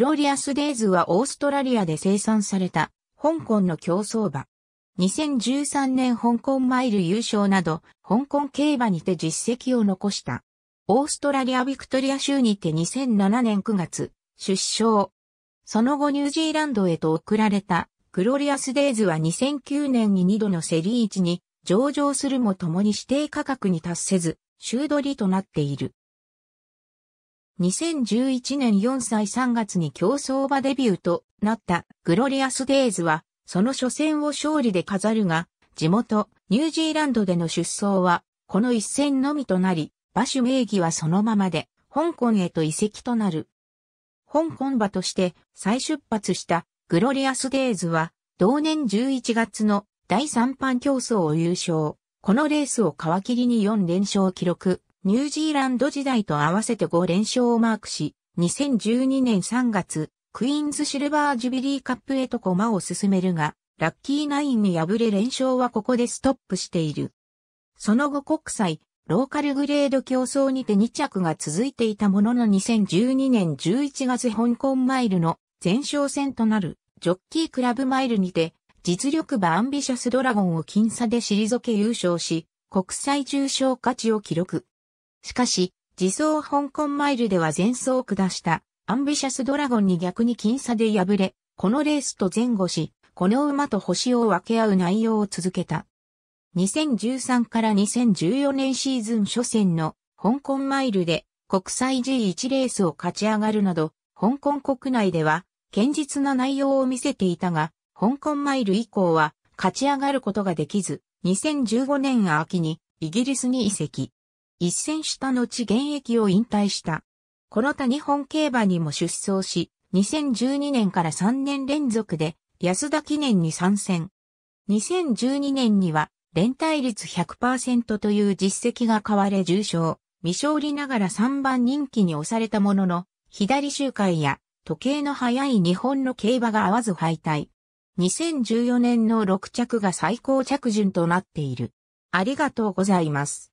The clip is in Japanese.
ロリアスデイズはオーストラリアで生産された香港の競走馬。2013年香港マイル優勝など、香港競馬にて実績を残した。オーストラリアビクトリア州にて2007年9月、出生。その後ニュージーランドへと送られた、グロリアスデイズは2009年に2度のセリー1に上場するも共に指定価格に達せず、週取りとなっている。2011年4歳3月に競争馬デビューとなったグロリアスデイズは、その初戦を勝利で飾るが、地元ニュージーランドでの出走は、この一戦のみとなり、馬主名義はそのままで、香港へと移籍となる。香港馬として再出発したグロリアスデイズは、同年11月の第3班競争を優勝。このレースを皮切りに4連勝を記録。ニュージーランド時代と合わせて5連勝をマークし、2012年3月、クイーンズシルバージュビリーカップへと駒を進めるが、ラッキーナインに敗れ連勝はここでストップしている。その後国際、ローカルグレード競争にて2着が続いていたものの2012年11月香港マイルの前哨戦となるジョッキークラブマイルにて実力馬アンビシャスドラゴンを僅差で退け優勝し、国際重賞価値を記録。しかし、自走香港マイルでは前走を下したアンビシャスドラゴンに逆に僅差で敗れ、このレースと前後し、この馬と星を分け合う内容を続けた。2013から2014年シーズン初戦の香港マイルで国際 G1 レースを勝ち上がるなど、香港国内では堅実な内容を見せていたが、香港マイル以降は勝ち上がることができず、2015年秋にイギリスに移籍。一戦した後現役を引退した。この他日本競馬にも出走し、2012年から3年連続で安田記念に参戦。2012年には連帯率100%という実績が買われ重賞、未勝利ながら3番人気に押されたものの、左周回や時計の速い日本の競馬が合わず敗退。2014年の6着が最高着順となっている。ありがとうございます。